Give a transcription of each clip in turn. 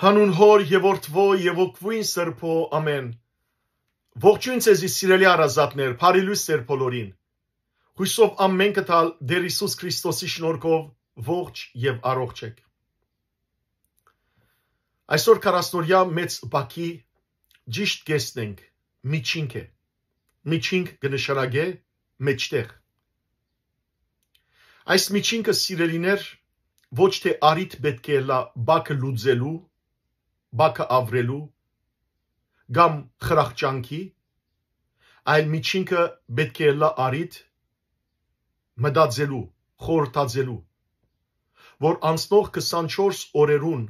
Հանուն հոր եւ որդվո եւ օգվին սրբո ամեն։ Ողջույն ցեզ սիրելի արազատներ, բարի լույս ձեր բոլորին։ Հույսով ամեն կտալ Տեր Հիսուս Քրիստոսի շնորհքով ողջ եւ առողջ եք։ Այսօր 40-օրյա մեծ բակի ճիշտ գեստն ենք, միջինք է։ Միջինք կնշանակե մեջտեղ։ Այս միջինքը սիրելիներ ոչ թե արիթ պետք է լա բակը լուծելու բակը ավրելու կամ խրախճանքի, այլ միջինքը պետք է լա արիտ մտածելու, խորհրդածելու, որ անցնող 24 օրերուն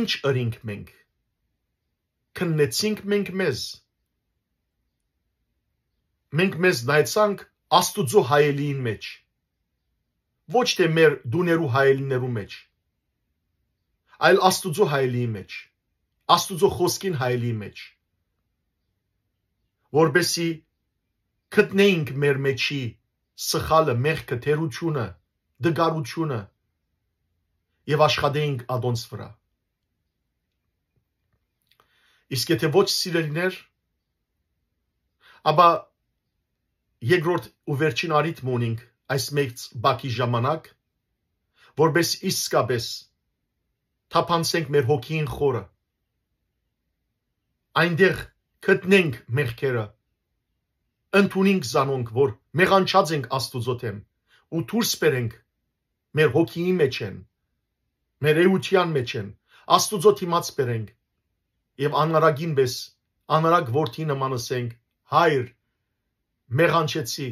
ինչ ըրինք մենք, քննեցինք մենք մեզ, մենք մեզ նայցանք աստուծո հայելիին մեջ, ոչ թե մեր դուներու հայելիներու մեջ, այլ Աստուծո հայելի մեջ, Աստուծո խոսքին հայելի մեջ, որբեսի գտնեինք մեր մեջի սխալը, մեղքը, թերությունը, դգարությունը եւ աշխատեինք ադոնց վրա։ Իսկ եթե ոչ սիրելիներ, ապա երկրորդ ու վերջին առիթ ունենք այս մեծ բակի ժամանակ, որբես իսկապես թափանցենք մեր հոգին խորը այնտեղ գտնենք մեղքերը ընդունենք զանոնք որ մեղանչած ենք աստուծո թեմ ու դուրս բերենք մեր հոգիի մեջ են մեր էության մեջ են աստուծո թիմած բերենք եւ անարագին բես անարագ որդի նմանսենք հայր մեղանչեցի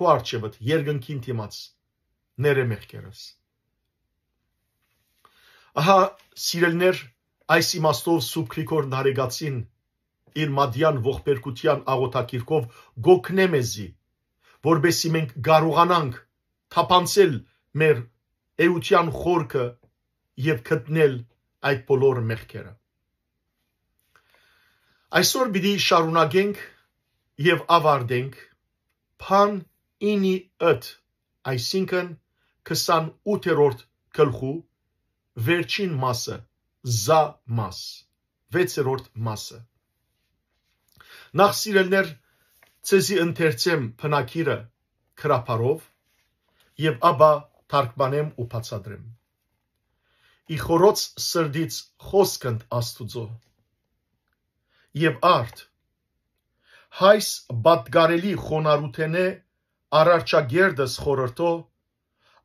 քո արչեվդ երկնքին թիմած ները մեղքերս Ահա սիրելներ այս իմաստով Սուրբ Գրիգոր Նարեգացին իր մադյան ողբերգության աղոթակիրքով գոգնե մեզի, որբեսի մենք կարողանանք թափանցել մեր էության խորքը եւ գտնել այդ բոլոր մեղքերը։ Այսօր պիտի շարունակենք եւ ավարտենք Փան 9-ի 8, այսինքն 28-րդ գլխու Վերջին մասը զա մաս, 6-րդ մասը։ Նախ սիրելներ, ցեզի ընթերցեմ փնակիրը քրափարով եւ ապա թարգմանեմ ու բացադրեմ։ Ի խորոց սրդից խոսքընդ Աստուծո։ Եվ արդ հայս բատգարելի խոնարութենե արարչագերդս խորրտո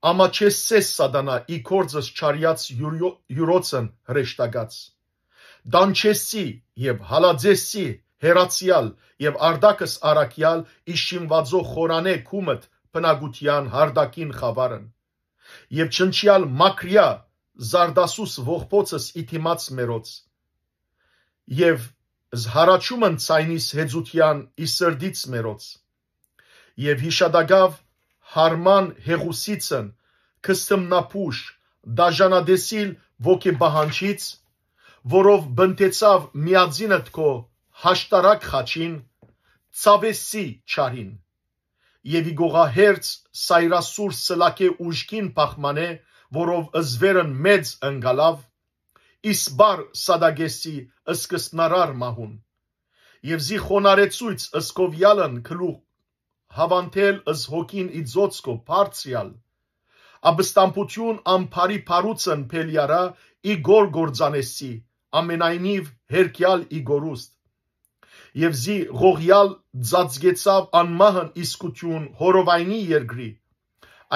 Ամա չես սես սադանա, ի կործս չարյաց յուրոցն հրեշտագած։ Դան չեսի և հալաձեսի հերացյալ և արդակս առակյալ իշիմվածո խորանե կումըտ պնագության հարդակին խավարն։ Եվ չնչյալ մակրյա զարդասուս ողպոցս իտիմաց մերոց։ Եվ զհարաչումն ծայնիս հեծության իսրդից մերոց։ Եվ հիշադագավ հարման հեղուսիցն քստմնապուշ դաժանադեսիլ ոգեբահանչից որով բնտեցավ միածինդ քո հաշտարակ խաչին ցավեսի չարին եւ իգողահերց սայրասուր սլակե ուժքին փախմանե որով ըզվերն մեծ ընկալավ իսբար սադագեսի սկսնարար մահուն եւ զի խոնարեցույց ըսկովյալն քլուխ հավանթել ըս հոգին իձոցկո պարցիալ, աբստամպություն ամպարի պարուցն պելյարա իգոր գործանեսի, ամենայնիվ հերկյալ իգորուստ։ Եվ զի գողյալ ձածգեցավ անմահն իսկություն հորովայնի երգրի,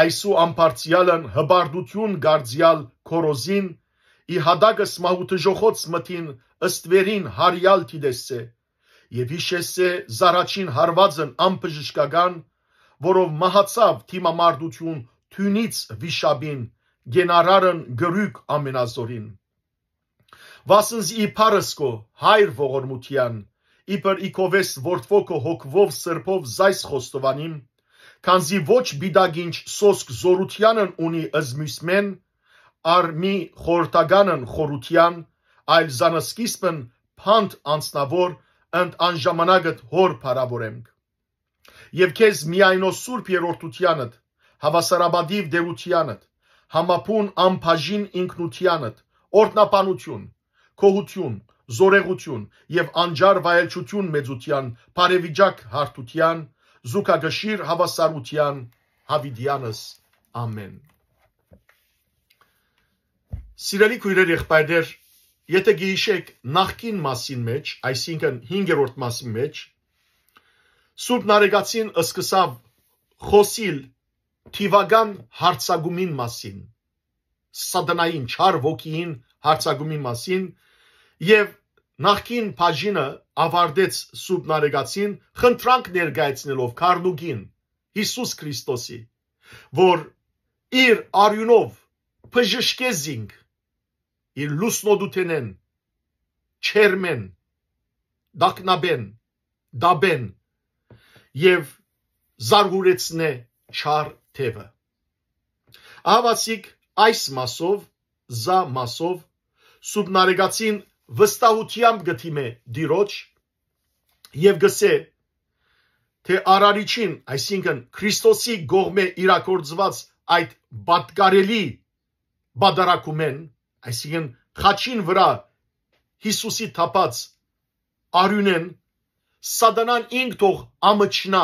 այսու ամպարցիալն հբարդություն գարձյալ քորոզին, ի հադագս մահուտժոխոց մտին ըստվերին հարյալ տիդեսցե, Եվ հիշեսե զարաչին հարվածն անպժշկական, որով մահացավ թիմամարդություն թյունից վիշաբին, գենարարն գրուկ ամենազորին։ Վասնզ իպարսկո հայր ողորմության, իբր իքովես որդվոքո հոգվով սրբով զայս խոստովանիմ, կանզի ոչ բիդագինչ սոսկ զորությանն ունի ըզմյուսմեն, ար մի խորտագանն խորության, այլ զանսկիսպն պանդ անցնավոր ընդ անժամանակդ հոր փարավորենք։ Եվ քեզ միայն սուրբ երրորդությանդ, հավասարաբադիվ դերությանդ, համապուն ամփաժին ինքնությանդ, օրտնապանություն, քոհություն, զորեղություն եւ անջար վայելչություն մեծության, բարեվիճակ հարթության, զուգագշիր հավասարության, հավիդյանս ամեն։ Սիրելի քույրեր եղբայրներ, Եթե գիշեք նախքին մասին մեջ, այսինքն 5-րդ մասի մեջ Սուրբ Նարեգացին սկսավ խոսիլ Տիվագան հարցագումին մասին, սատանային չար ոգիին հարցագումի մասին եւ նախքին բաժինը ավարտեց Սուրբ Նարեգացին խնդրանք ներկայացնելով Կարլուգին Հիսուս Քրիստոսի, որ իր արյունով բժշկեզինք իր լուսնոդութենեն, չերմեն, դակնաբեն, դաբեն և զարգուրեցն է չար թևը։ Ահավացիկ այս մասով, զա մասով, սուբնարեգացին վստահությամբ գտիմ է դիրոչ և գսե, թե արարիչին, այսինքն Քրիստոսի գողմ է իրակործված այդ բատկարելի բադարակում են, այսինքն խաչին վրա Հիսուսի թափած արյունեն սատանան ինք թող ամճնա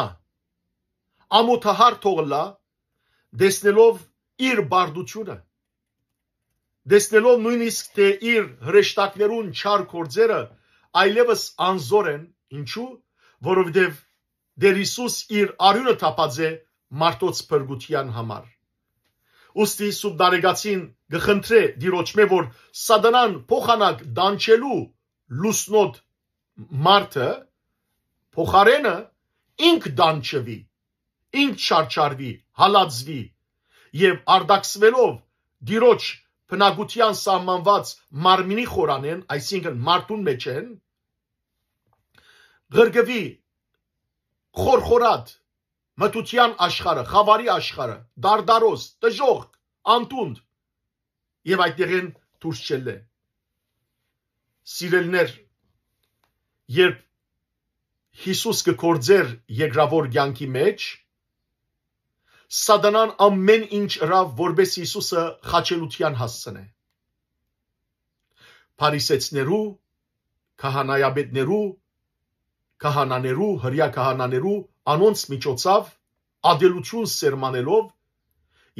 ամոթահար թողլա դեսնելով իր բարդությունը դեսնելով նույնիսկ թե իր հրեշտակներուն չար կործերը այլևս անզոր են ինչու որովհետև դեր Հիսուս իր արյունը թափած է մարդոց փրկության համար ուստի սուբդարեգացին գխնդրե դիրոճմե որ սադանան փոխանակ դանչելու լուսնոտ մարտը փոխարենը ինք դանչվի ինք շարչարվի հալածվի եւ արդակսվելով դիրոջ բնագության սահմանված մարմինի խորանեն այսինքն մարտուն մեջ են գրգվի խորխորատ մտության աշխարը, խավարի աշխարը, դարդարոս, տժող, անտունդ եւ այդտեղին դուրս չել է։ Սիրելներ, երբ Հիսուս կկործեր երկրավոր կյանքի մեջ, սատանան ամեն ինչ հրավ, որբես Հիսուսը խաչելության հասցնե։ Փարիսեցներու, քահանայաբետներու, քահանաներու, հрья քահանաներու անոնց միջոցով ադելություն սերմանելով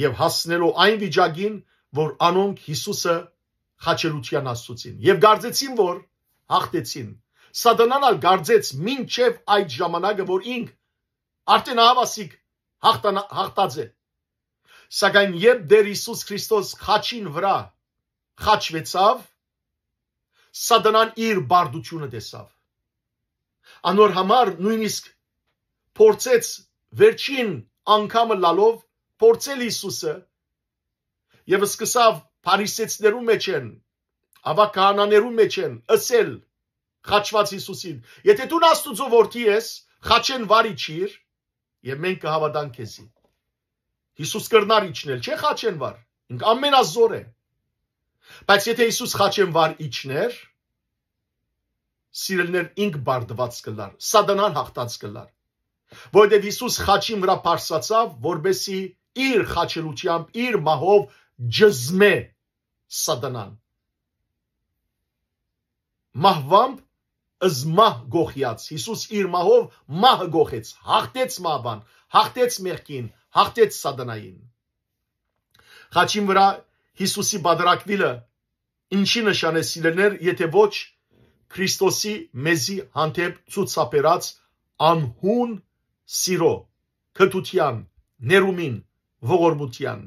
եւ հասնելով այն վիճակին, որ անոնք Հիսուսը խաչելության աստծին։ Եվ գարձեցին, որ հաղթեցին։ Սատանան ալ գարձեց մինչև այդ ժամանակը, որ ինք արդեն հավասիկ հաղթած է։ Սակայն երբ դեր Հիսուս Քրիստոս խաչին վրա խաչվեցավ, սատանան իր բարդությունը տեսավ։ Անոր համար նույնիսկ փորձեց վերջին անգամը լալով փորձել Հիսուսը եւ սկսավ փարիսեցներու մեջ են ավականաներու մեջ են ասել խաչված Հիսուսին եթե դու աստուծո որդի ես խաչեն վարի չիր եւ մենք կհավատանք քեզի Հիսուս կրնար իջնել չէ խաչեն վար ինք ամենազոր է բայց եթե Հիսուս խաչեն վար իջներ սիրելներ ինք բարդված կլար սատանան հաղթած կլար Որտեւ Հիսուս խաչի վրա բարձացավ, որբեսի իր խաչելությամբ, իր մահով ջզմե սատանան։ Մահվամբ զմահ գողյաց, Հիսուս իր մահով մահը գողեց, հաղթեց մահվան, հաղթեց մեղքին, հաղթեց սատանային։ Խաչին վրա Հիսուսի բادرակվիլը ինչի նշան է սիրելներ, եթե ոչ Քրիստոսի մեզի հանդեպ ցուցաբերած անհուն սիրո, քթության, ներումին, ողորմության։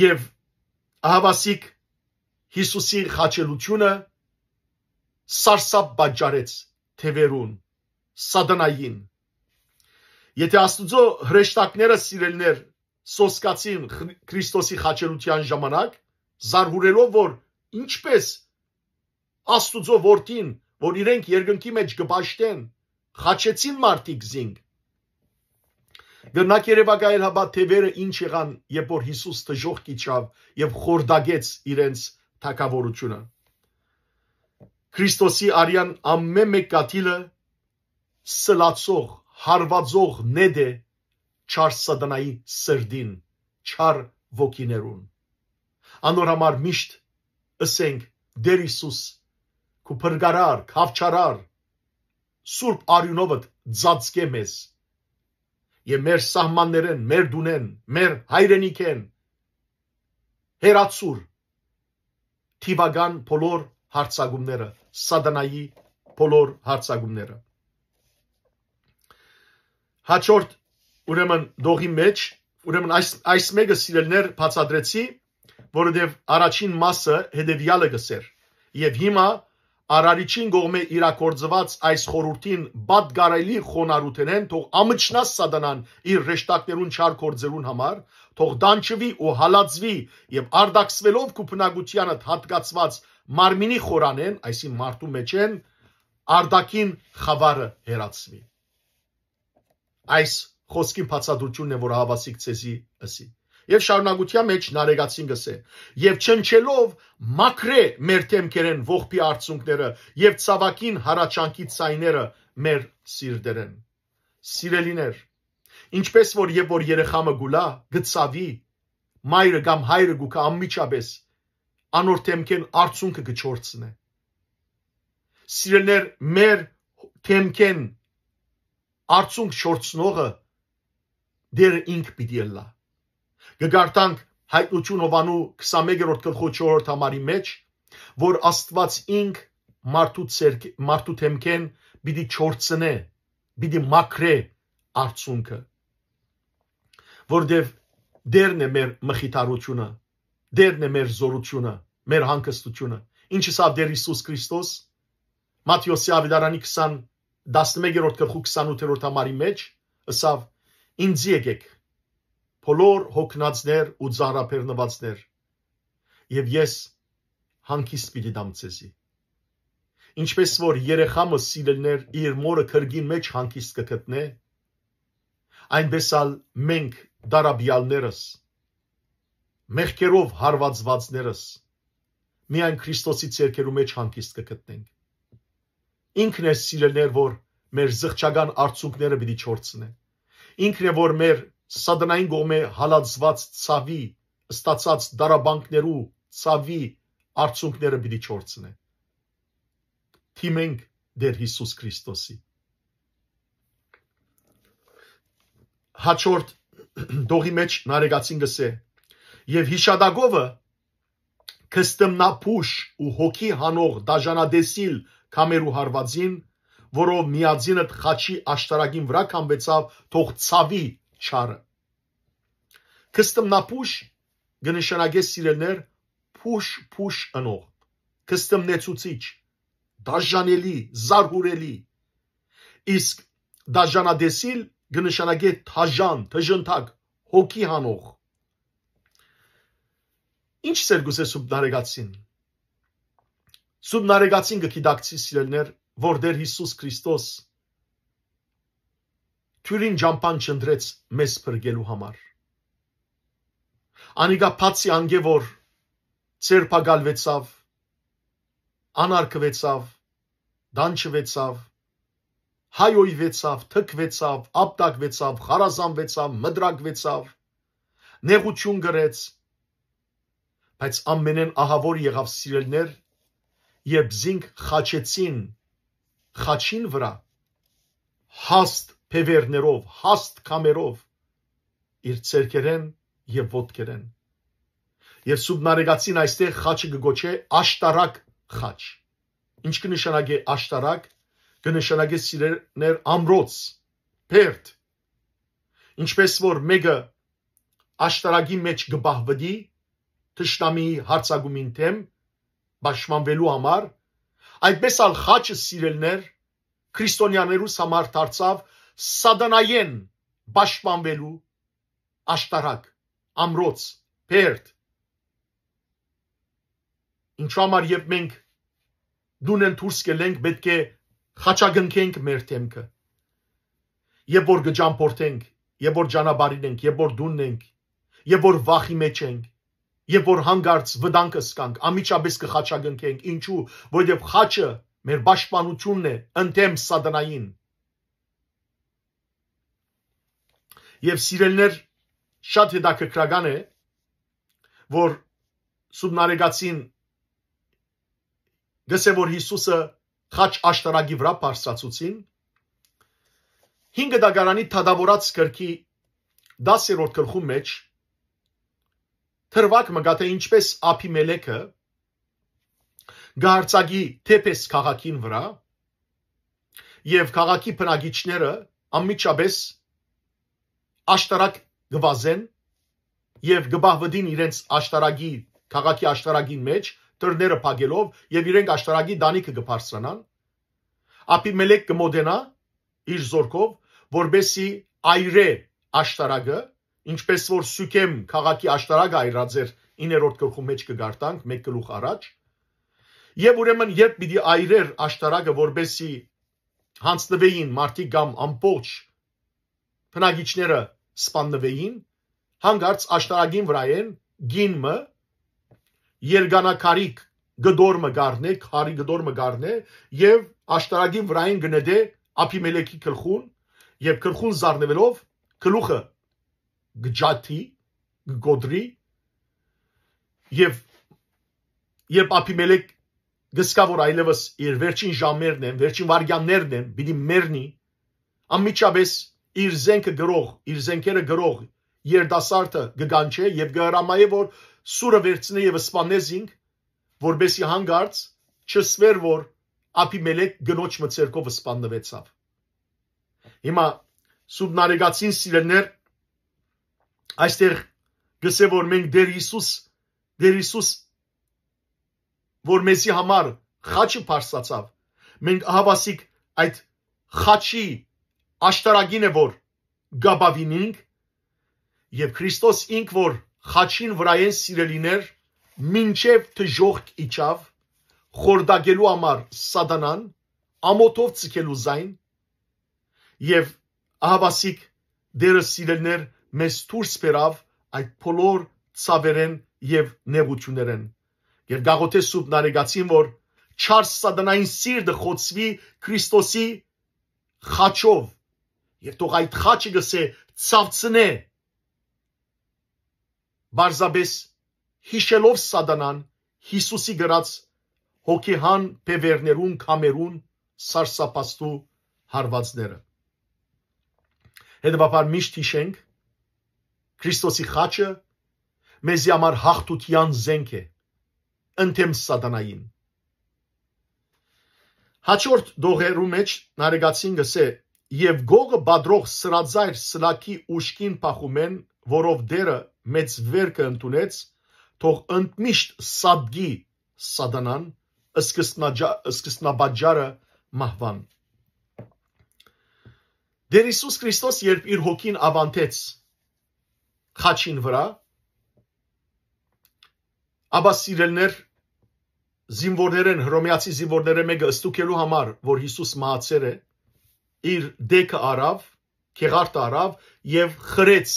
Եվ ահավասիկ Հիսուսի խաչելությունը սարսափ բաճարեց թևերուն, սադանային։ Եթե Աստուծո հրեշտակները սիրելներ սոսկացին Քրիստոսի խաչելության ժամանակ, զարհուրելով որ ինչպես Աստուծո որդին, որ իրենք երկնքի մեջ կբաշտեն, խաչեցին մարդիկ զինք։ Վերնակ Երևակայել հաբա թևերը ինչ եղան, երբ որ Հիսուս դժոխք իջավ եւ խորդագեց իրենց թակավորությունը։ Քրիստոսի արյան ամեն մեկ կաթիլը սլացող, հարվածող նեդ է չար սատանայի սրդին, չար ոգիներուն։ Անոր համար միշտ ասենք Դեր Հիսուս, քու փրկարար, հավչարար, Սուրբ արյունովդ ծածկե մեզ։ Եվ մեր սահմաններեն, մեր դունեն, մեր հայրենիքեն հերացուր թիվական բոլոր հարցագումները, սադանայի բոլոր հարցագումները։ Հաջորդ ուրեմն դողի մեջ, ուրեմն այս այս մեկը սիրելներ բացադրեցի, որովհետև առաջին մասը հետևյալը գսեր։ Եվ հիմա Արարիչին գողմե իրակորձված այս խորհրդին բադգարելի խոնարհութենեն թող ամճնաս սադանան իր ռեշտակներուն չար կորձերուն համար թող դանչվի ու հալածվի եւ արդակսվելով կուփնագությանը հատկացված մարմինի խորանեն այսին մարդու մեջ են արդակին խավարը հերացվի այս խոսքի բացադրությունն է որ հավասիկ ցեզի ասի եւ շարունակության մեջ նարեգացին գսե եւ չնչելով մաքրե մեր թեմքերեն ողբի արցունքները եւ ցավակին հարաճանքի ցայները մեր սիրդերեն սիրելիներ ինչպես որ երբ որ երեխամը գուլա գծավի մայրը կամ հայրը գուկա անմիջապես անոր թեմքեն արցունքը գչորցնե սիրելներ մեր թեմքեն արցունք շորցնողը դեր ինք պիտի լա գգարտանք հայտնություն Հովանու 21-րդ գլխու 4-րդ համարի մեջ, որ Աստված ինք մարդու ցերկ մարդու թեմքեն պիտի չորցնե, պիտի մաքրե արցունքը։ Որտեւ դերն է մեր մխիթարությունը, դերն է մեր զորությունը, մեր հանգստությունը։ Ինչը սա դեր Հիսուս Քրիստոս Մատթեոսի ավետարանի 20 11-րդ գլխու 28-րդ համարի մեջ ասավ ինձ եկեք բոլոր հոգնածներ ու ծառափերնվածներ։ Եվ ես հանգիստ պիտի դամ ցեզի։ Ինչպես որ երեխամը սիրելներ իր մորը քրգին մեջ հանգիստ կգտնե, այնպես ալ մենք դարաբյալներս մեղքերով հարվածվածներս միայն Քրիստոսի ցերկերու մեջ հանգիստ կգտնենք։ Ինքն է սիրելներ, որ մեր զղջական արցունքները պիտի չորցնեն։ Ինքն է որ մեր սադնային գոմե հալածված ցավի ստացած դարաբանկներու ցավի արցունքները պիտի չորցնե թիմենք դեր Հիսուս Քրիստոսի հաճորդ դողի մեջ նարեգացին գսե եւ հիշադակովը կստմնապուշ ու հոգի հանող դաժանադեսիլ կամերու հարվածին որով միածինը խաչի աշտարակին վրա կամվեցավ թող ցավի չարը։ Կստմնապուշ գնշանագես սիրելներ փուշ փուշ անող կստմնեցուցիչ դաժանելի զարհուրելի իսկ դաժանադեսիլ գնշանագե թաժան թժնթակ հոգի հանող ինչ սեր գուսե սուբնարեգացին սուբնարեգացին գկիդակցի սիրելներ որ դեր Հիսուս Քրիստոս թյուրին ճամփան չընտրեց մեզ բրգելու համար։ Անիգա փացի անգևոր ծերփակալվեցավ, անարգվեցավ, դանչվեցավ, հայոյվեցավ, թքվեցավ, ապտակվեցավ, խարազանվեցավ, մդրակվեցավ, նեղություն գրեց, բայց ամենեն ահավոր եղավ սիրելներ, երբ զինք խաչեցին խաչին վրա, հաստ փևերներով, հաստ կամերով իր ցերկերեն եւ ոդկերեն։ Եվ սուբնարեգացին այստեղ խաչը գոչե աշտարակ խաչ։ Ինչ կնշանակի աշտարակ, կնշանակի սիրներ ամրոց, բերդ։ Ինչպես որ մեկը աշտարակի մեջ գբահվդի թշնամի հարցագումին թեմ բաշխմանվելու համար, այդպես ալ խաչը սիրելներ քրիստոնյաներուս համար դարձավ սադանայեն պաշտպանվելու աշտարակ, ամրոց, Պերտ։ Ինչու համար եւ մենք դունեն դուրս կելենք պետք է խաչագնքենք մեր թեմքը։ Եբ որ գճամփորդենք, երբ որ ճանապարհին ենք, երբ որ դունն ենք, երբ որ վախի մեջ ենք, երբ որ հանգարց վտանգը սկանք, ամիջապես կխաչագնքենք, ինչու, որովհետև խաչը մեր պաշտպանությունն է ընդեմ սատանային։ Եվ սիրելներ շատ հետաքրքրական է, որ սուբնարեգացին դեսե որ Հիսուսը խաչ աշտարակի վրա բարձրացուցին 5 դագարանի թադավորած գրքի 10-րդ գլխու մեջ թրվակ մգա թե ինչպես Ափիմելեքը գարցագի թեփես քաղաքին վրա եւ քաղաքի բնագիչները անմիջապես աշտարակ գվազեն եւ գբահվդին իրենց աշտարագի քաղաքի աշտարագին մեջ դռները փակելով եւ իրենք աշտարագի դանիքը կբարձրանան ապի մելեք կմոդենա իր զորքով որբեսի այրե աշտարագը ինչպես որ սյուքեմ քաղաքի աշտարագը այրաձեր 9-րդ գլխու մեջ կգարտանք մեկ գլուխ առաջ եւ ուրեմն երբ պիտի այրեր աշտարագը որբեսի հանձնվեին մարտի կամ ամբողջ փնագիչները սպանվեին, հանգարց աշտարագին վրա են գինմը երգանակարիկ գդորմը գառնե, քարի գդորմը գառնե եւ աշտարագին վրային գնեդե Ափիմելեքի գլխուն եւ գլխուն զառնվելով գլուխը գջաթի գոդրի եւ երբ Ափիմելեք գսկա որ այլևս իր վերջին ժամերն են, վերջին վարգյաններն են, պիտի մեռնի անմիջապես իր զենքը գրող, իր զենքերը գրող երդասարտը գգանչե եւ գհրամայե որ սուրը վերցնե եւ սպանեզինք, որբեսի հանգարց չսվեր որ Ափիմելեք գնոջ մցերկով սպաննվեցավ։ Հիմա սուբնարեգացին սիրելներ այստեղ գսե որ մենք դեր Հիսուս դեր Հիսուս որ մեզի համար խաչը բարձացավ մենք հավասիկ այդ խաչի աշտարագին է որ գաբավինինք եւ Քրիստոս ինք որ խաչին վրայեն սիրելիներ մինչև թժողք իջավ խորդագելու համար սադանան ամոթով ցկելու զայն եւ ահավասիկ դերը սիրելներ մեզ դուրս բերավ այդ փոլոր ցավերեն եւ նեղություներեն եւ գաղոթե սուտ նարեգացին որ չար սադանային սիրտը խոցվի Քրիստոսի խաչով Եվ թող այդ խաչը գսե ցավցնե։ Բարձաբես հիշելով սատանան Հիսուսի գրած հոգեհան պևերներուն կամերուն սարսապաստու հարվածները։ Հետևաբար միշտ հիշենք Քրիստոսի խաչը մեզի համար հաղթության զենք է ընդեմ սատանային հաջորդ դողերու մեջ նարեգացին գսե Եվ Գողը բադրող սրաձայր սլաքի ուշքին փախումեն, որով դերը մեծ վերքը ընդունեց, թող ընդմիշտ սադգի սադանան, սկսնաբաջարը մահվան։ Դեր Հիսուս Քրիստոս, երբ իր հոգին ավանդեց խաչին վրա, ապա սիրելներ զինվորներ են, հրոմեացի զինվորները մեկը ըստուկելու համար, որ Հիսուս մահացեր է, իր դեքը արավ, քեղարտ արավ եւ խրեց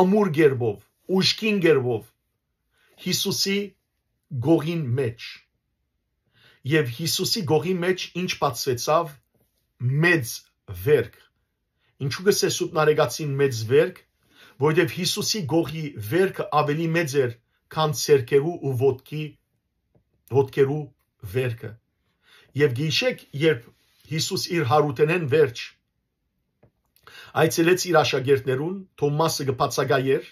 ամուր գերբով, ուշքին գերբով Հիսուսի գողին մեջ։ Եվ Հիսուսի գողի մեջ ինչ բացվեցավ մեծ վերք։ Ինչու՞ գսես սուտնարեգացին մեծ վերք, որովհետև Հիսուսի գողի վերքը ավելի մեծ էր, քան ցերկերու ու ոդկի ոդկերու վերքը։ Եվ գիշեք, երբ Հիսուս իր հարուտենեն վերջ այցելեց իր աշակերտներուն, Թոմասը գբացագայեր։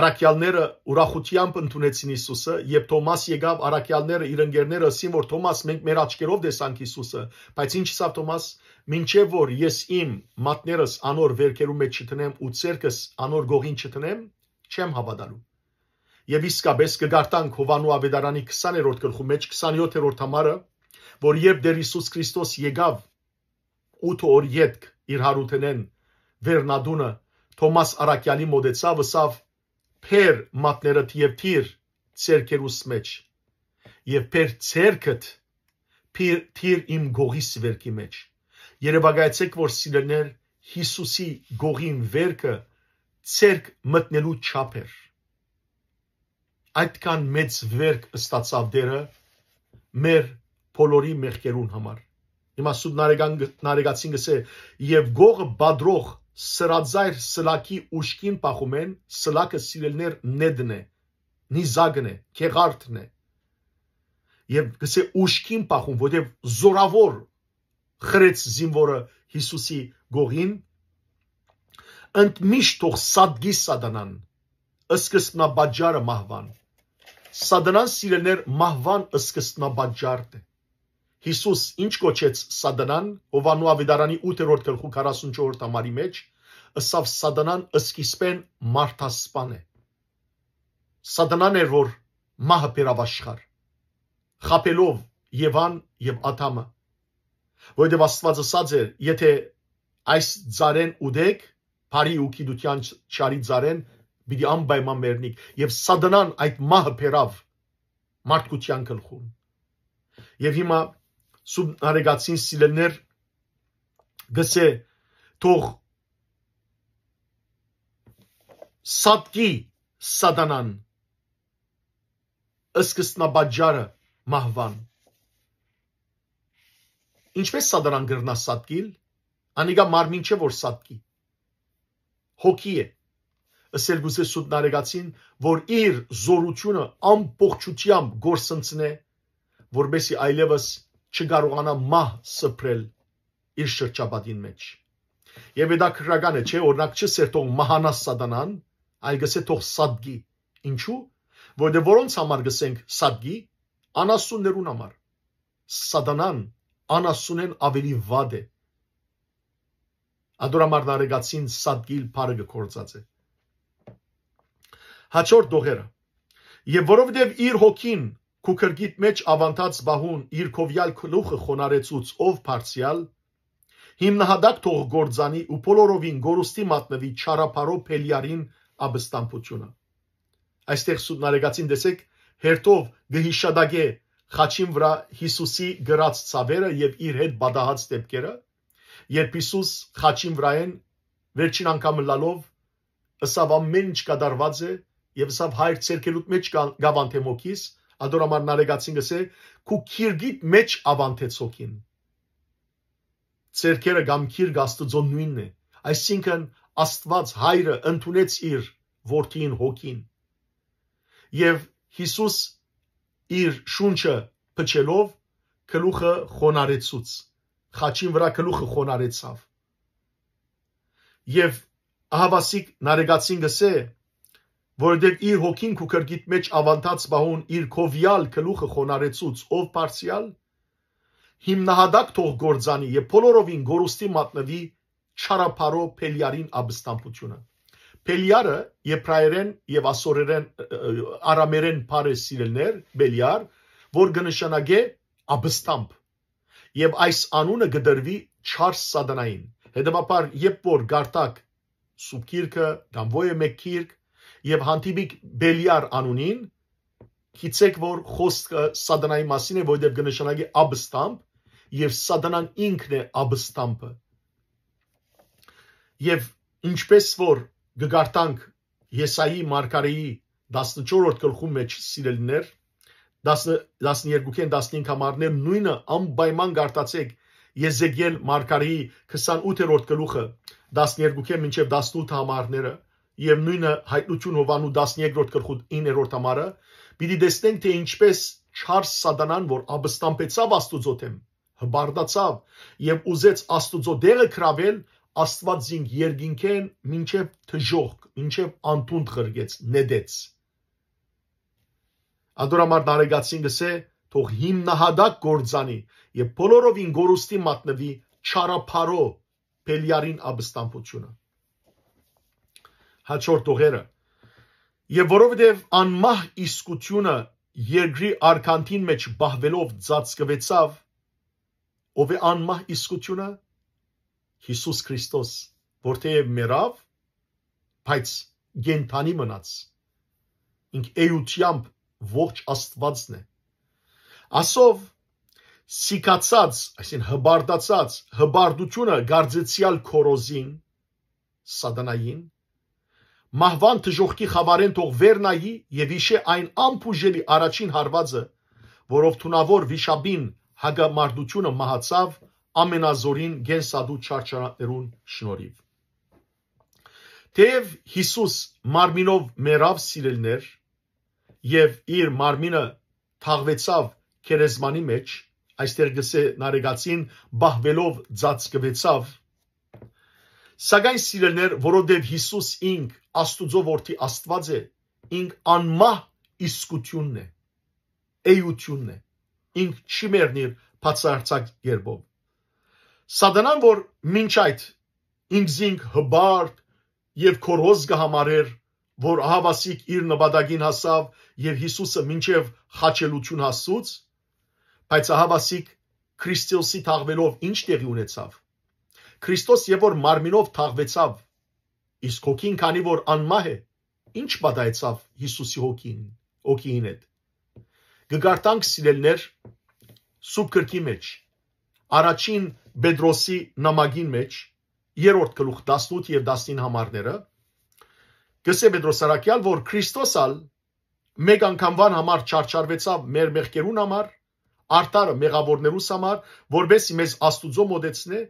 Արաքյալները ուրախությամբ ընդունեցին Հիսուսը, եւ Թոմաս եկավ արաքյալները իր ընկերները ասին, որ Թոմաս մենք մեր աչքերով տեսանք Հիսուսը, բայց ինչ սա Թոմաս, մինչեւ որ ես իմ մատներս անոր վերքերու մեջ չտնեմ ու ցերկս անոր գողին չտնեմ, չեմ հավատալու։ Եվ իսկապես կգարտանք Հովանու Ավետարանի 20-րդ գլխու մեջ 27-րդ համարը, որ երբ դեր Հիսուս Քրիստոս եկավ 8 օր յետք իր հարութենեն վերնադունը Թոմաս Արաքյալի մոդեցավ ըսավ Փեր մատները թիև թիր ցերկերուս մեջ եւ Փեր ցերկդ թիր թիր իմ գողի սվերքի մեջ Երևակայեցեք որ սիրելներ Հիսուսի գողին վերքը ցերկ մտնելու չափ էր այդքան մեծ վերք ստացավ դերը մեր բոլորի մեղքերուն համար։ Հիմա Սուրբ Նարեգան Նարեգացին գսե եւ գողը բադրող սրաձայր սլակի ուշքին փախում են սլակը սիրելներ նեդն է նիզագն է քեղարտն է եւ գսե ուշքին փախում որտեւ զորավոր խրեց զինվորը Հիսուսի գողին ընդ միշտ թող սադգի սադանան սկսնաբաջարը մահվան սադանան սիրելներ մահվան սկսնաբաջարդ է Հիսուս ինչ կոչեց Սադանան Հովանու Ավետարանի 8-րդ գլխու 44 համարի մեջ, ըսավ Սադանան ըսկիսպեն մարդասպան է։ Սադանան էր որ մահը բերավաշխար խապելով Եվան եւ Աթամը որովհետեւ Աստված ասած էր եթե այս ծարեն ուդեք բարի ու քիդության չարի ծարեն պիտի անպայման մեռնիկ եւ Սադանան այդ մահը բերավ մարդկության գլխում եւ հիմա սուբնարեգացին սիլներ գսե թող սատկի սատանան սկստնաբաջարը մահվան ինչպես սատանան գրնա սատկիլ անիգա մարմին չէ որ սատկի հոգի է ըսել գուցե սուտնարեգացին որ իր զորությունը ամբողջությամբ գործընծնե որբեսի այլևս չկարողանա մահ սփրել իր շրջապատին մեջ։ Եվ դա քրական է, չէ՞, օրինակ չսերտող մահանաս սատանան, այլ գսե թող սադգի։ Ինչու՞, որտեղ որոնց համար գսենք սադգի, անասուններուն համար։ Սատանան անասունեն ավելի վատ է։ Ադորամար նարեգացին սադգիլ բարը գործած է։ Հաջորդ դողերը։ Եվ որովհետև իր հոգին Քուքրգիտ մեջ ավանդած զբահուն իր քովյալ գլուխը խոնարեցուց ով Փարսիալ հիմնահադակ թող գործանի ու բոլորովին գորուստի մատնվի չարափարո Փելյարին աբստամբությունը։ Այստեղ սուտնարեգացին դեսեք հերթով գհիշադագե խաչին վրա Հիսուսի գրած ցավերը եւ իր հետ բադահած դեպքերը, երբ Հիսուս խաչին վրա են վերջին անգամ լալով ըսավ ամեն ինչ կդարված է եւ ըսավ հայր ցերկելուտ մեջ գավանթե մոքիս կան, Ադոր համար նարեգացին գսե քու քիրգիտ մեջ ավանթեցոքին։ Ցերկերը կամ քիրգ Աստծո նույնն է, այսինքն Աստված հայրը ընդունեց իր որդին հոգին։ Եվ Հիսուս իր շունչը փչելով գլուխը խոնարեցուց խաչին վրա գլուխը խոնարեցավ եւ հավասիկ նարեգացին գսե որովհետև իր հոգին քու կրգիտ մեջ ավանդած բահուն իր քովյալ գլուխը խոնարեցուց ով բարձյալ հիմնահադակ թող գործանի եւ բոլորովին գորուստի մատնվի չարապարո Փելիարին աբստամբությունը Փելիարը եբրայերեն եւ ասորերեն արամերեն բարես սիրելներ Բելիար որ կնշանակե աբստամբ եւ այս անունը գդրվի չար սադանային հետեւաբար երբ որ գարտակ սուբկիրքը կամ ոյե մեկ կիրք եւ հանդիպիկ Բելիար անունին գիտեք որ խոսքը սադանայի մասին է որովհետեւ կնշանակի աբստամբ եւ սադանան ինքն է աբստամբը եւ ինչպես որ գգարտանք Եսայի մարգարեի 14-րդ գլխում մեջ սիրելիներ 12-ին 15 համարներ նույնը անպայման գարտացեք Եզեգել մարգարեի 28-րդ գլուխը 12-ին մինչև 18 համարները 18 եւ նույնը հայտնություն Հովանու 12-րդ գրքուդ 9-րդ համարը, պիտի տեսնենք թե ինչպես Չարս Սադանան, որ աբստամբեցավ Աստուծո դեմ, հբարդացավ եւ ուզեց Աստուծո դերը կրավել, Աստված ինք երկինքեն մինչեւ թժողք, մինչեւ անտունդ ղրգեց, նեդեց։ Անդորամար նարեգացին գսե թող հիմնահադակ գործանի եւ բոլորովին գորուստի մատնվի չարափարո Պելիարին աբստամբությունը հաջորդ ուղերը եւ որովհետեւ անմահ իսկությունը երկրի արքանտին մեջ բահվելով ծածկվեցավ ով է անմահ իսկությունը Հիսուս Քրիստոս որտեղ մեռավ բայց գենթանի մնաց ինք էությամբ ողջ աստվածն է ասով սիկացած այսին հբարդացած հբարդությունը գարձեցյալ քորոզին սատանային մահվան դժողքի խավարեն թող Վերնայի եւ իշե այն ամփուժելի առաջին հարվածը, որով թունավոր վիշապին հագամարդությունը մահացավ ամենազորին գենսադու չարչարերուն շնորհիվ։ Թեև Հիսուս մարմինով մեռավ սիրելներ եւ իր մարմինը թաղվեցավ քերեզմանի մեջ, այստեղ գսե նարեգացին բահվելով ծածկվեցավ Սակայն սիրելներ, որովհետև Հիսուս ինք Աստուծո որդի Աստված է, ինք անմահ իսկությունն է, էությունն է։ Ինք չի մեռնիր բացարձակ երբով։ Սատանան, որ մինչ այդ ինքս ինք հբարտ եւ քորոզ կհամարեր, որ հավասիկ իր նպատակին հասավ եւ Հիսուսը մինչեւ խաչելություն հասուց, բայց հավասիկ Քրիստոսի թաղվելով ինչ տեղի ունեցավ Քրիստոս եւ որ մարմինով թաղվեցավ, իսկ հոգին քանի որ անմահ է, ինչ պատահեցավ Հիսուսի հոգին, հոգին հետ։ Գգարտանք սիրելներ սուրբ գրքի մեջ։ Առաջին Պետրոսի նամակին մեջ երրորդ գլուխ 18 եւ 19 համարները գսե Պետրոս Արաքյալ, որ Քրիստոսալ մեկ անգամվան համար չարչարվեցավ մեր մեղքերուն համար արտարը մեղավորներուս համար, որբեսի մեզ Աստուծո մոտեցնե,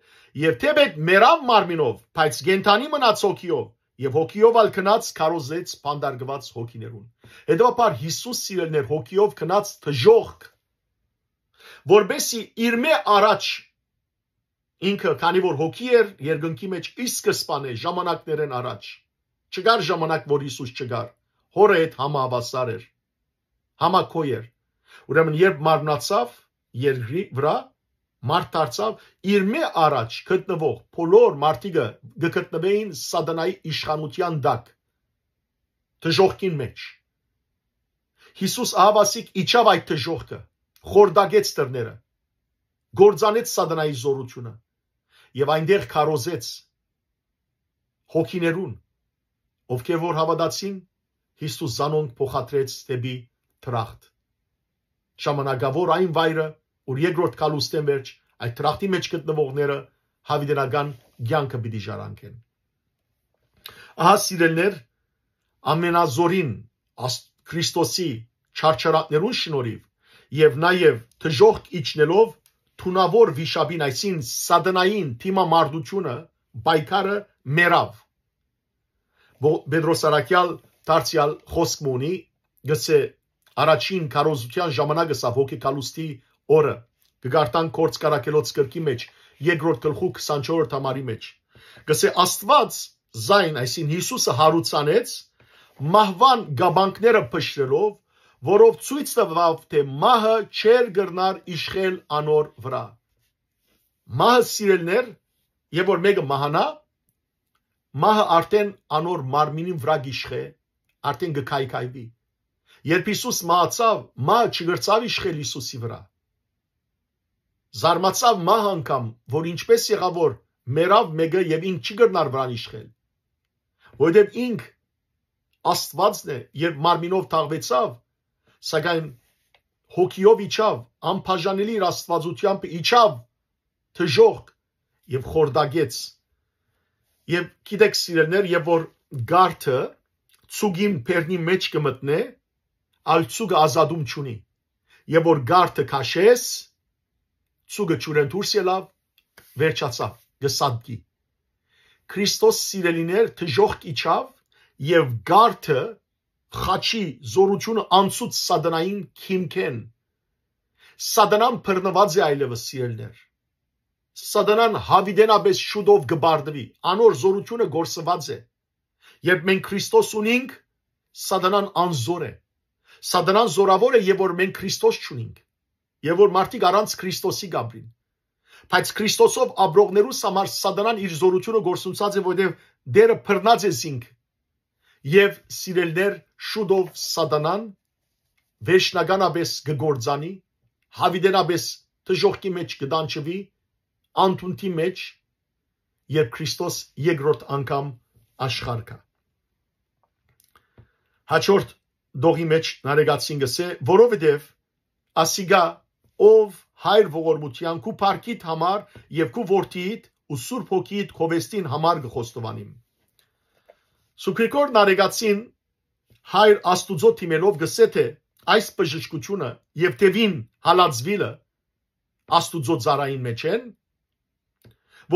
եւ թեպետ մերավ մարմինով, բայց գենթանի մնաց հոգիով, եւ հոգիով ալ քնած քարոզեց բանդարգված հոգիներուն։ Հետևաբար Հիսուս սիրելներ հոգիով քնած թժողք, որբեսի իր մե առաջ ինքը, քանի որ հոգի էր երկնքի մեջ ի սկզբանե ժամանակներեն առաջ։ Չկար ժամանակ, որ Հիսուս չգար։ Հորը այդ համահավասար էր։ Համակոյ էր։ Ուրեմն երբ մարմնացավ երկրի վրա, մարդ դարձավ իր մե առաջ գտնվող բոլոր մարդիկը գտնվեին սատանայի իշխանության տակ դժողքին մեջ Հիսուս ահավասիկ իջավ այդ դժողքը խորդագեց դռները գործանեց սատանայի զորությունը եւ այնտեղ քարոզեց հոգիներուն ովքեր որ հավատացին Հիսուս զանոնք փոխադրեց դեպի թրախտ ժամանակավոր այն վայրը, որ երկրորդ կալուստեն վերջ այդ տրախտի մեջ գտնվողները հավիտենական կյանքը պիտի ժառանգեն։ Ահա սիրելներ, ամենազորին Քրիստոսի չարչարատներուն շնորհիվ եւ նաեւ թժողք իջնելով թունավոր վիշապին, այսին սադանային թիմամարդությունը բայկարը մերավ։ Պետրոս Արաքյալ դարձյալ խոսք ունի, գսե Առաջին քարոզության ժամանակ սա հոգեկալուստի օրը կգարտան կորց կարակելոց կրկի մեջ, երկրորդ գլխու 24-րդ համարի մեջ։ Գսե Աստված զայն, այսին Հիսուսը հարուցանեց մահվան գաբանքները փշրելով, որով ցույց տվավ, թե մահը չեր գրնար իշխել անոր վրա։ Մահը սիրելներ, եւ որ մեկը մահանա, մահը արդեն անոր մարմինին վրա գիշխե, արդեն գկայքայվի։ գ Երբ Հիսուս մահացավ, մահը չգրծավ իշխել Հիսուսի վրա։ Զարմացավ մահ անգամ, որ ինչպես եղավ որ մերավ մեկը եւ ինք չգրնար վրան իշխել։ Որտեւ ինք Աստվածն է, երբ մարմինով թաղվեցավ, սակայն հոգիով իջավ, անփաժանելի իր աստվածությամբ իջավ թժողք եւ խորդագեց։ Եվ գիտեք սիրելներ, եւ որ գարթը ցուգին բեռնի մեջ կմտնե, այլ ցուգը ազատում չունի։ Եվ որ գարթը քաշես, ցուգը ճուրեն դուրս ելավ, վերջացավ, գսադկի։ Քրիստոս սիրելիներ թժող իջավ եւ գարթը խաչի զորությունը անցուց սադանային քիմքեն։ Սադանան բռնված է այլևս սիրելներ։ Սադանան հավիդենապես շուտով գբարդվի։ Անոր զորությունը գործված է։ Երբ մենք Քրիստոս ունենք, Սադանան անզոր է։ Սա դրան զորավոր է, եւ որ մենք Քրիստոս չունենք։ Եվ որ մարդիկ առանց Քրիստոսի գաբրին։ Բայց Քրիստոսով ապրողներու համար սատանան իր զորությունը գործունցած է, որովհետև դերը բռնած է զինք։ Եվ սիրելներ շուտով սատանան վեշնականապես կգործանի, հավիդենապես դժողքի մեջ կդանչվի, անտունտի մեջ, երբ Քրիստոս երկրորդ անգամ աշխարհ կա։ Հաջորդ դողի մեջ նարեգացին գսե, որովհետև ասիգա ով հայր ողորմության քու парքիդ համար եւ քու որդիդ ու Սուրբ Հոգիդ քովեստին համար գխոստովանիմ։ Սուկրիկոր նարեգացին հայր Աստուծո թիմելով գսե թե այս բժշկությունը եւ տևին հալածվիլը Աստուծո ծառային մեջ են,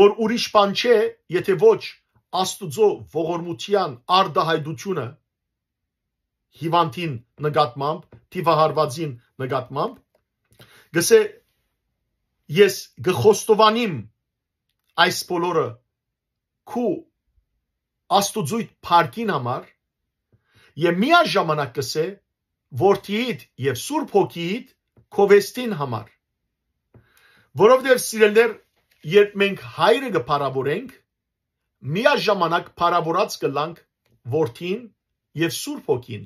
որ ուրիշ բան չէ, եթե ոչ Աստուծո ողորմության արդահայտությունը հիվանդին նկատմամբ, թիվահարվածին նկատմամբ, գսե ես գխոստովանիմ այս բոլորը քու աստուծույթ փարգին համար եւ միաժամանակ գսե որդիիդ եւ սուրբ հոգիիդ քովեստին համար որովհետեւ սիրելներ երբ մենք հայրը կփարավորենք միաժամանակ փարավորած կլանք որդին եւ սուրբ հոգին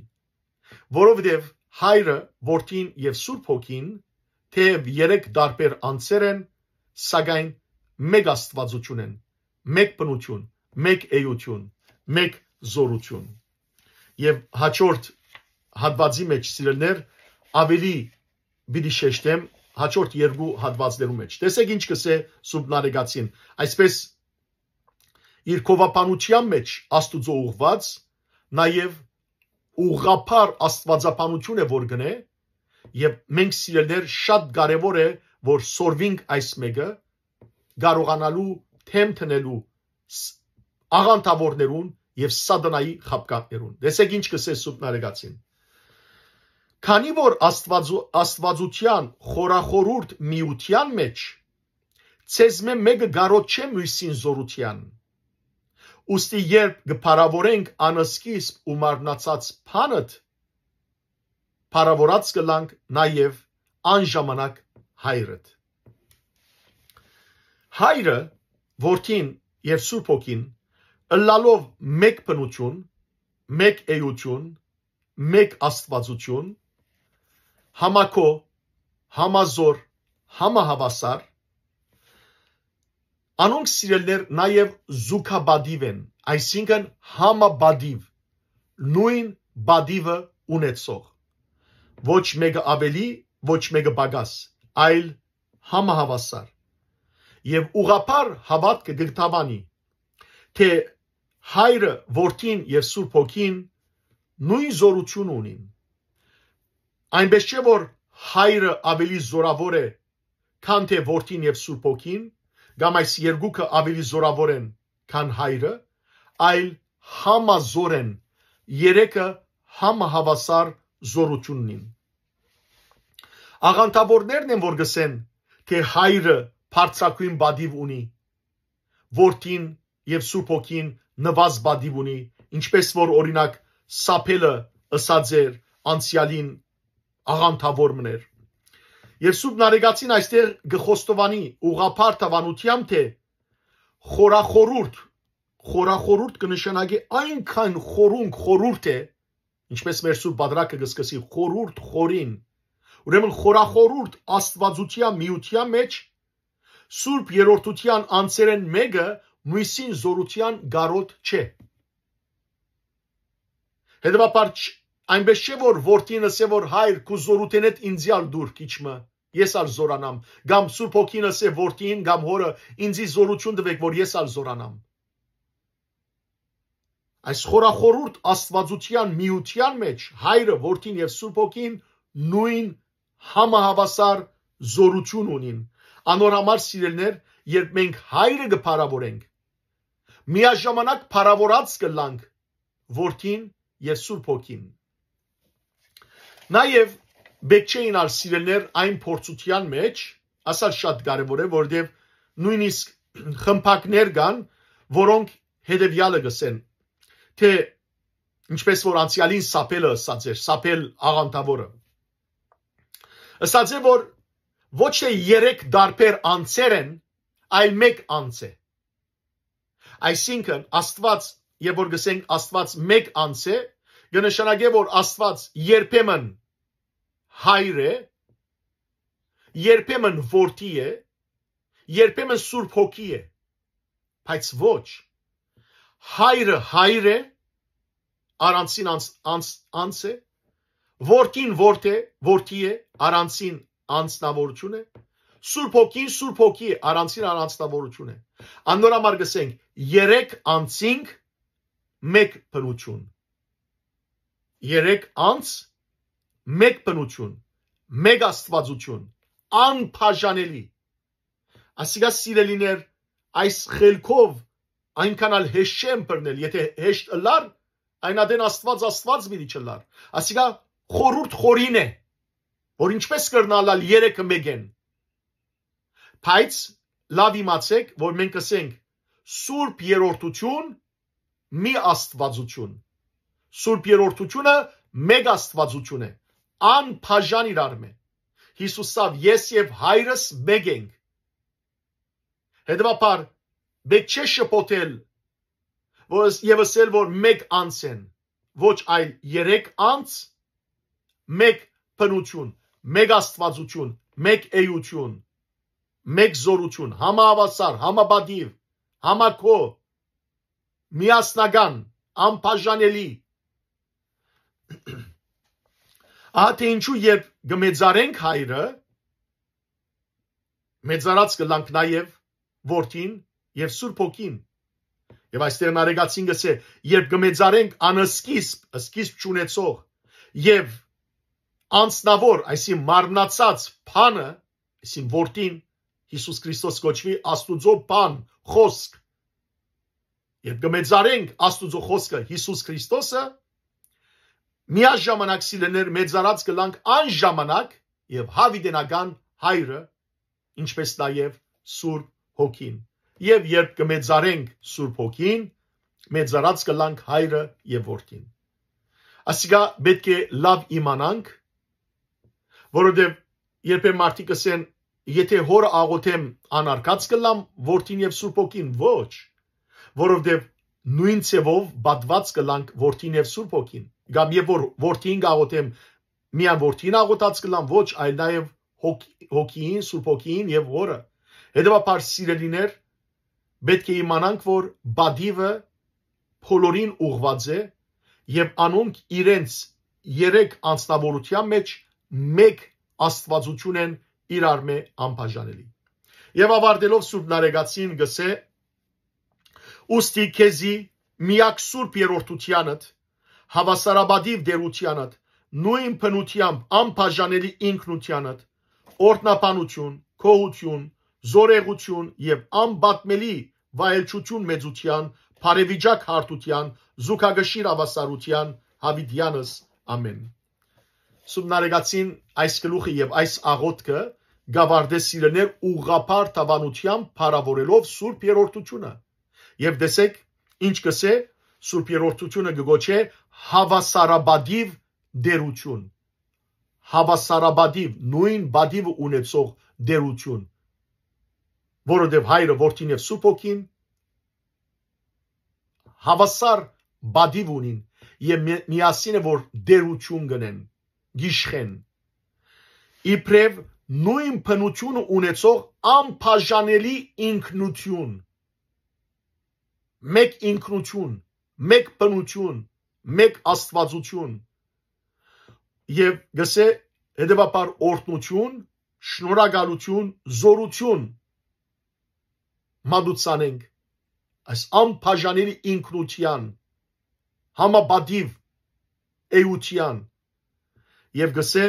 որովհետև հայրը, որդին եւ Սուրբ Հոգին թեև երեք դարբեր անձեր են, սակայն մեկ Աստվածություն են, մեկ բնություն, մեկ էություն, մեկ զորություն։ Եվ հաջորդ հատվածի մեջ սիրելներ ավելի բիդի շեշտեմ հաջորդ երկու հատվածներու մեջ։ Տեսեք ինչ կսե սուբնարեգացին։ Այսպես իր կովապանության մեջ աստուծո ուղված նաև ուղղափառ աստվածապանություն է որ գնե եւ մենք սիրելներ շատ կարեւոր է որ սորվինգ այս մեկը կարողանալու թեմ տնելու աղանտավորներուն եւ սադանայի խապկատներուն դեսեք ինչ կսե սուտնարեգացին քանի որ աստված աստվածության խորախորուրդ միության մեջ ցեզմե մեկը գարոտ չէ մյուսին զորության Ոստի երբ գփարավորենք անսկիսպ ու մարտնացած փանդ, փարավորած կլանք նաև անժամանակ հայրդ։ Հայրը որդին եւ Սուրբ Հոգին ըլլալով մեկ բնություն, մեկ էություն, մեկ աստվածություն, համակո, համազոր, համահավասար Անոնք սիրելներ նաև զուքաբադիվ են, այսինքն համաբադիվ, նույն բադիվը ունեցող։ Ոչ մեկը ավելի, ոչ մեկը բագաս, այլ համահավասար։ Եվ ուղափար հավատքը գտավանի, թե հայրը, որդին եւ Սուրբ Հոգին նույն զորություն ունին։ Այնպես չէ որ հայրը ավելի զորավոր է, քան թե որդին եւ Սուրբ Հոգին, կամ այս երկուքը ավելի զորավոր են, քան հայրը, այլ համազոր են երեքը համահավասար զորությունին։ Աղանտավորներն են, որ գսեն, թե հայրը բարձրակույն բադիվ ունի, որդին եւ Սուրբ Հոգին նվազ բադիվ ունի, ինչպես որ օրինակ Սափելը ըսած էր անցյալին աղանթավորմներ Եվ Սուրբ Նարեգացին այստեղ գխոստովանի ուղափար տավանությամբ թե խորախորուրդ խորախորուրդ կնշանակի այնքան խորունկ խորուրդ է ինչպես մեր Սուրբ Բադրակը գսկսի խորուրդ խորին ուրեմն խորախորուրդ աստվածության միության մեջ Սուրբ երրորդության անցերեն մեկը նույնիսկ զորության գարոտ չէ Հետևաբար այնպես չէ որ որդինս է որ հայր կուզորութենետ ինձյալ դուր քիչմը ես ալ զորանամ կամ Սուրբ Հոգինս է որդին կամ հորը ինձի զորություն տվեք որ ես ալ զորանամ այս խորախորուրդ աստվածության միության մեջ հայրը որդին եւ Սուրբ Հոգին նույն համահավասար զորություն ունին անոր համար սիրելներ երբ մենք հայրը գփարավորենք միաժամանակ փարավորած կլանք որդին եւ Սուրբ Հոգին նաեւ բեք չէին ալ սիրելներ այն փորձության մեջ, ասալ շատ կարևոր է, որովհետև նույնիսկ խմփակներ կան, որոնք հետևյալը գսեն, թե ինչպես որ անցյալին սապելը ասած էր, սապել աղանտավորը։ Ասած է, որ ոչ է երեք դարբեր անձեր են, այլ մեկ անձ է։ Այսինքն Աստված, երբ որ գսենք Աստված մեկ անձ է, կնշանակե որ Աստված երբեմն հայր է, երբեմն որդի է, երբեմն Սուրբ Հոգի է։ Բայց ոչ հայրը հայր է, առանցին անց, անց, անց է, որդին որդ է, որդի է, առանցին անձնավորություն է, Սուրբ Հոգին Սուրբ Հոգի է, առանցին առանձնավորություն է։ Աննորամար գսենք, երեք անցինք մեկ բնություն։ Երեք անց մեկ բնություն, մեկ աստվածություն, անփաժանելի։ Ասիկա սիրելիներ, այս խելքով այնքանալ հեշեմ բռնել, եթե հեշտ լար, այնադեն աստված աստված մի չլար։ Ասիկա խորուրդ խորին է, որ ինչպես կրնալալ 3-ը 1-ն։ Բայց լավ իմացեք, որ մենք ասենք Սուրբ երրորդություն մի աստվածություն։ Սուրբ երրորդությունը մեկ աստվածություն է անփաժան իրար մեն։ Հիսուսով ես եւ հայրս մեկ ենք։ Հետևաբար մեկ չէ շփոթել, որ եւս էլ որ մեկ անց են, ոչ այլ երեք անց, մեկ բնություն, մեկ աստվածություն, մեկ էություն, մեկ զորություն, համահավասար, համաբադիվ, համակո, միասնական, անբաժանելի Ահա ինչու երբ գմեծարենք հայրը մեծարած կլանք նաև որդին եւ Սուրբ Հոգին։ Եվ այստեղ նարեգացին գսե, երբ գմեծարենք անսկիսպ, սկիսպ ճանեցող եւ անսնավոր, այսին մարմնացած փանը, այսին որդին Հիսուս Քրիստոս կոչվի Աստուծո բան, խոսք։ Երբ գմեծարենք Աստուծո խոսքը Հիսուս Քրիստոսը, միաժամանակ սիրելներ մեծարած կլանք այն ժամանակ եւ հավիտենական հայրը ինչպես նաեւ Սուրբ Հոգին եւ երբ կմեծարենք Սուրբ Հոգին մեծարած կլանք հայրը եւ որդին ասիկա պետք է լավ իմանանք որովհետեւ երբեմն մարդիկ ասեն եթե հորը աղոթեմ անարգած կլամ որդին եւ Սուրբ Հոգին ոչ որովհետեւ նույն ցևով բադված կլանք որդին եւ Սուրբ Հոգին Կամ երբ որ որդին գաղոտեմ, միան որդին աղոտած կլամ, ոչ, այլ նաև հոգիին, Սուրբ հոգիին եւ հորը։ Հետևաբար սիրելիներ, պետք է իմանանք, որ բադիվը բոլորին ուղված է եւ անոնք իրենց երեք անձնավորության մեջ մեկ աստվածություն են իրար մե անբաժանելի։ Եվ ավարտելով Սուրբ Նարեգացին գսե՝ ուստի քեզի միակ Սուրբ երրորդությանդ հավասարաբադիվ դերությանդ, նույն բնությամբ անբաժանելի ինքնությանդ, օրտնապանություն, քողություն, զորեղություն եւ անբատմելի վայելչություն մեծության, բարեվիճակ հարթության, զուգագշիր հավասարության հավիդյանս ամեն։ Սումնարեգացին այս գլուխը եւ այս աղոթքը գավարդե սիրեներ ուղղափառ տավանությամբ փարավորելով Սուրբ Երորդությունը։ Եվ դեսեք ինչ կսե Սուրբ Երորդությունը գոչե հավասարաբադիվ դերություն հավասարաբադիվ նույն բադիվ ունեցող դերություն որովհետև հայրը որդին եւ սուրբ ոգին հավասար բադիվ ունին եւ միասին է որ դերություն գնեն գիշխեն իբրև նույն բնությունը ունեցող անբաժանելի ինքնություն մեկ ինքնություն մեկ բնություն մեկ աստվածություն եւ գսե հետեւաբար օրտնություն, շնորհակալություն, զորություն մատուցանենք այս անբաժաների ինքնության համապատիվ էության եւ գսե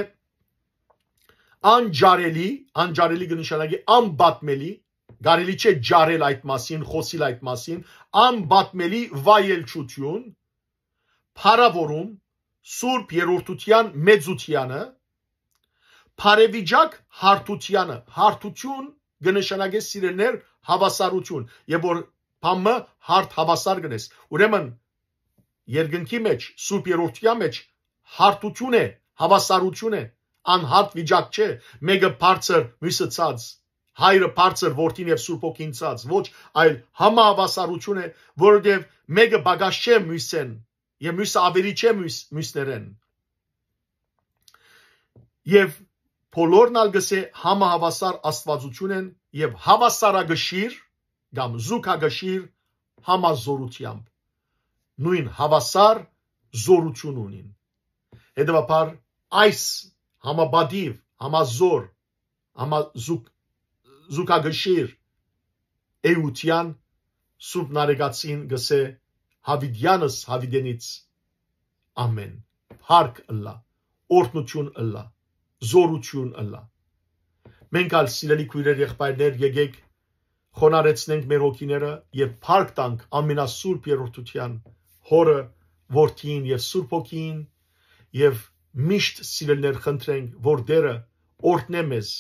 անջարելի, անջարելի կնշանակի անբատմելի, գարելի չէ ջարել այդ մասին, խոսիլ այդ մասին, անբատմելի վայելչություն փարավորում Սուրբ Երորդության մեծությանը, Փարեվիճակ հարթությանը, հարթություն կնշանակե սիրելներ հավասարություն, եւ որ փամը հարթ հավասար գնես։ Ուրեմն երկնքի մեջ Սուրբ Երորդյա մեջ հարթություն է, հավասարություն է, անհարթ վիճակ չէ, մեկը բարձր, մյուսը ցած, հայրը բարձր որդին եւ Սուրբ Օքին ցած, ոչ, այլ համահավասարություն է, որովհետեւ մեկը բագաշ չէ մյուսեն, Եվ մյուսը ավելի չէ մյուս մյուսներեն։ Եվ բոլորն ալ գսե համահավասար աստվածություն են եւ հավասարագշիր կամ զուգագշիր համազորությամբ նույն հավասար զորություն ունին։ Հետևաբար այս համաբադիվ, համազոր, համազուկ զուգագշիր էության սուրբ նարեգացին գսե հավիդյանս հավիդենից ամեն փառք ըլլա օրտնություն ըլլա զորություն ըլլա մենք ալ սիրելի քույրեր եղբայրներ եկեք խոնարեցնենք մեր հոգիները եւ փառք տանք ամենասուրբ երրորդության հորը որդին եւ սուրբ հոգին եւ միշտ սիրելներ խնդրենք որ դերը օրտնե մեզ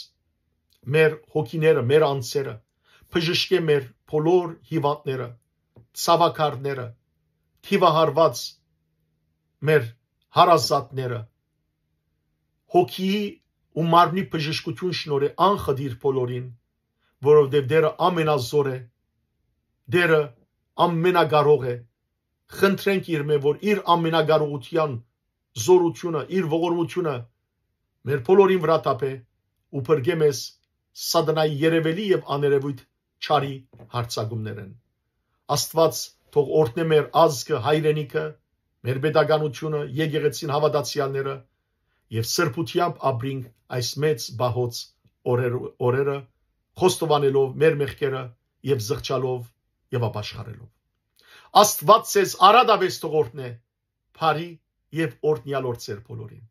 մեր հոգիները մեր անձերը բժշկե մեր բոլոր հիվանդները ցավակարները թիվահարված մեր հարազատները հոգի ու մարմնի բժշկություն շնորհե անխդիր բոլորին, որովհետև Դերը ամենազոր է, Դերը ամենակարող է։ Խնդրենք իր մեր, որ իր ամենակարողության զորությունը, իր ողորմությունը մեր բոլորին վրա տապե ու բրգե մեզ սատանայի երևելի եւ աներևույթ չարի հարցակումներն։ Աստված թող օրտնե մեր ազգը, հայրենիքը, մեր pedagogical եկեղեցին հավատացյալները եւ սրբությամբ ապրինք այս մեծ բահոց օրերը, օրերը խոստովանելով մեր մեղքերը եւ զղջալով եւ ապաշխարելով աստված ցես արադավես թողորտնե բարի եւ օրտնյալ օր ծեր բոլորին